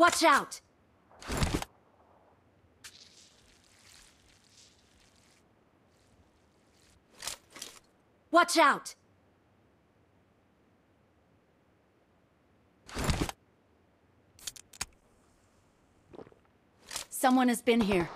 Watch out! Watch out! Someone has been here.